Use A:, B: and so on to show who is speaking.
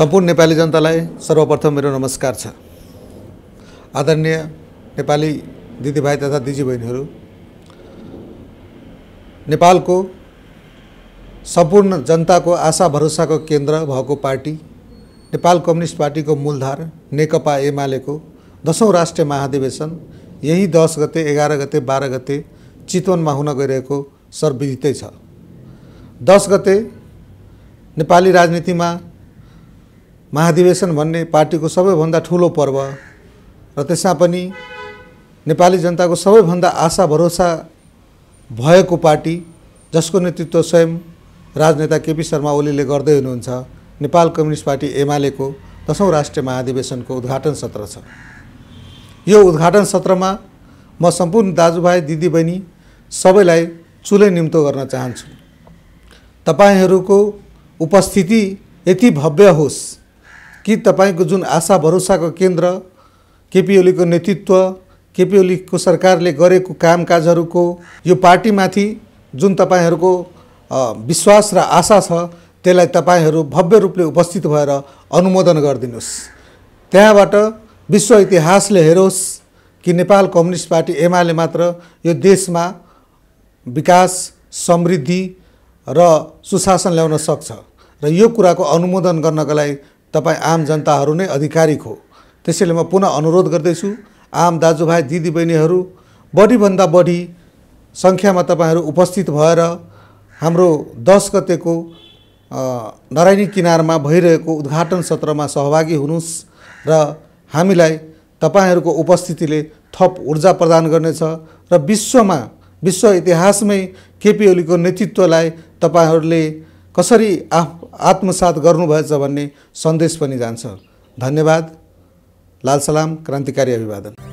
A: सम्पूर्ण नेपाली जनतालाई सर्वप्रथम मेरो नमस्कार छ आदरणीय नेपाली दिदीभाइ तथा दिदीबहिनीहरू नेपालको सम्पूर्ण जनताको आशा भरोसाको केन्द्र भएको पार्टी नेपाल कम्युनिस्ट पार्टीको मूलधार नेकपा एमालेको दसौँ राष्ट्रिय महाधिवेशन यही दस गते एघार गते बाह्र गते चितवनमा हुन गइरहेको सर्वविदितै छ दस गते नेपाली राजनीतिमा महाधिवेशन भन्ने पार्टीको सबैभन्दा ठुलो पर्व र त्यसमा पनि नेपाली जनताको सबैभन्दा आशा भरोसा भएको पार्टी जसको नेतृत्व स्वयं राजनेता केपी शर्मा ओलीले गर्दै हुनुहुन्छ नेपाल कम्युनिस्ट पार्टी एमालेको दसौँ राष्ट्रिय महाधिवेशनको उद्घाटन सत्र छ यो उद्घाटन सत्रमा म सम्पूर्ण दाजुभाइ दिदीबहिनी सबैलाई चुलै निम्तो गर्न चाहन्छु तपाईँहरूको उपस्थिति यति भव्य होस् कि तपाईँको जुन आशा भरोसाको केन्द्र केपी ओलीको नेतृत्व केपी ओलीको सरकारले गरेको कामकाजहरूको यो पार्टीमाथि जुन तपाईँहरूको विश्वास र आशा छ त्यसलाई तपाईँहरू भव्य रूपले उपस्थित भएर अनुमोदन गरिदिनुहोस् त्यहाँबाट विश्व इतिहासले हेरोस् कि नेपाल कम्युनिस्ट पार्टी एमाले मात्र यो देशमा विकास समृद्धि र सुशासन ल्याउन सक्छ र यो कुराको अनुमोदन गर्नको लागि तपाईँ आम जनताहरू नै आधिकारिक हो त्यसैले म पुनः अनुरोध गर्दैछु आम दाजुभाइ दिदीबहिनीहरू बढीभन्दा बढी सङ्ख्यामा तपाईँहरू उपस्थित भएर हाम्रो दस गतेको नारायणी किनारमा भइरहेको उद्घाटन सत्रमा सहभागी हुनुहोस् र हामीलाई तपाईँहरूको उपस्थितिले थप ऊर्जा प्रदान गर्नेछ र विश्वमा विश्व इतिहासमै केपी ओलीको नेतृत्वलाई तपाईँहरूले कसरी आफ आत्मसात गर्नुभएछ भन्ने सन्देश पनि जान्छ धन्यवाद लाल सलाम क्रान्तिकारी अभिवादन